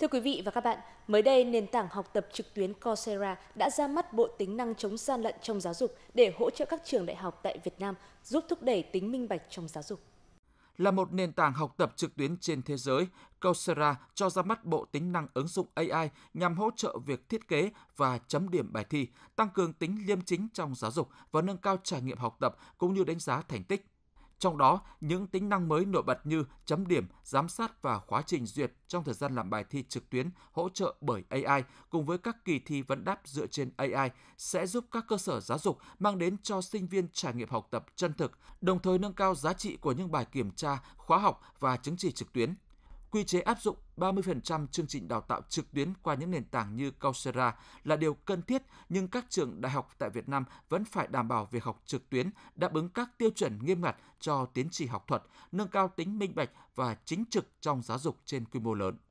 Thưa quý vị và các bạn, mới đây nền tảng học tập trực tuyến Coursera đã ra mắt bộ tính năng chống gian lận trong giáo dục để hỗ trợ các trường đại học tại Việt Nam giúp thúc đẩy tính minh bạch trong giáo dục. Là một nền tảng học tập trực tuyến trên thế giới, Coursera cho ra mắt bộ tính năng ứng dụng AI nhằm hỗ trợ việc thiết kế và chấm điểm bài thi, tăng cường tính liêm chính trong giáo dục và nâng cao trải nghiệm học tập cũng như đánh giá thành tích trong đó những tính năng mới nổi bật như chấm điểm, giám sát và quá trình duyệt trong thời gian làm bài thi trực tuyến hỗ trợ bởi AI cùng với các kỳ thi vấn đáp dựa trên AI sẽ giúp các cơ sở giáo dục mang đến cho sinh viên trải nghiệm học tập chân thực, đồng thời nâng cao giá trị của những bài kiểm tra, khóa học và chứng chỉ trực tuyến quy chế áp dụng 30% chương trình đào tạo trực tuyến qua những nền tảng như Coursera là điều cần thiết, nhưng các trường đại học tại Việt Nam vẫn phải đảm bảo việc học trực tuyến đáp ứng các tiêu chuẩn nghiêm ngặt cho tiến trình học thuật, nâng cao tính minh bạch và chính trực trong giáo dục trên quy mô lớn.